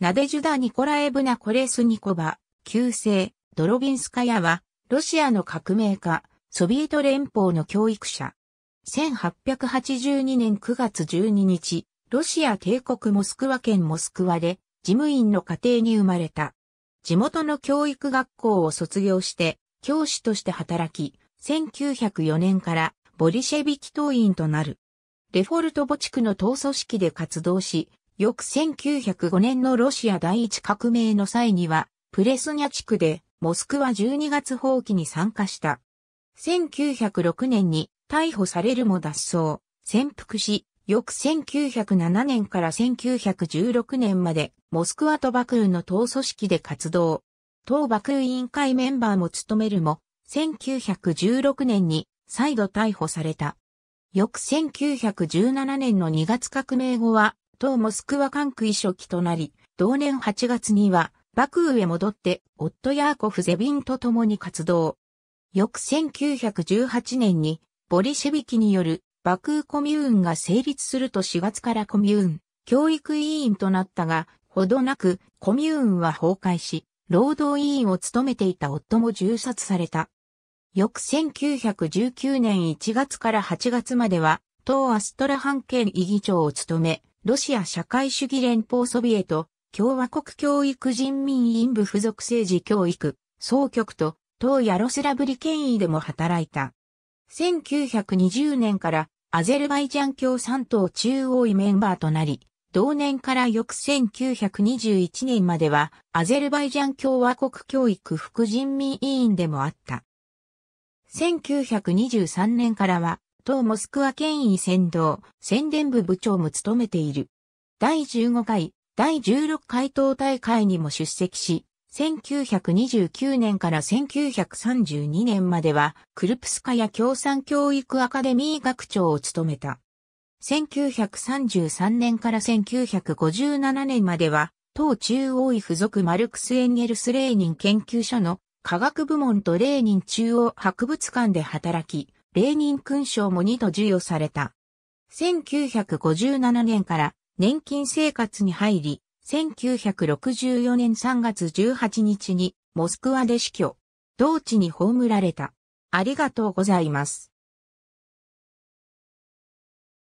ナデジュダ・ニコラエブナ・コレスニコバ、旧姓、ドロビンスカヤは、ロシアの革命家、ソビエト連邦の教育者。1882年9月12日、ロシア帝国モスクワ県モスクワで、事務員の家庭に生まれた。地元の教育学校を卒業して、教師として働き、1904年からボリシェビキ党員となる。レフォルトボ地区の党組織で活動し、翌1905年のロシア第一革命の際には、プレスニャ地区で、モスクワ12月放棄に参加した。1906年に逮捕されるも脱走、潜伏し、翌1907年から1916年まで、モスクワとバクーの党組織で活動。党バクー委員会メンバーも務めるも、1916年に再度逮捕された。翌1917年の2月革命後は、当モスクワ管区遺書記となり、同年8月には、バクーへ戻って、夫ヤーコフ・ゼビンと共に活動。翌1918年に、ボリシェビキによるバクーコミューンが成立すると4月からコミューン、教育委員となったが、ほどなくコミューンは崩壊し、労働委員を務めていた夫も銃殺された。翌1919年1月から8月までは、当アストラハン県委議長を務め、ロシア社会主義連邦ソビエト、共和国教育人民院部附属政治教育、総局と、東ヤロスラブリ権威でも働いた。1920年からアゼルバイジャン共産党中央委メンバーとなり、同年から翌1921年まではアゼルバイジャン共和国教育副人民委員でもあった。1923年からは当モスクワ県委先導、宣伝部部長も務めている。第15回、第16回党大会にも出席し、1929年から1932年までは、クルプスカや共産教育アカデミー学長を務めた。1933年から1957年までは、党中央位付属マルクス・エンゲルス・レーニン研究所の科学部門とレーニン中央博物館で働き、レーニン勲章も2度授与された。1957年から年金生活に入り、1964年3月18日にモスクワで死去、同地に葬られた。ありがとうございます。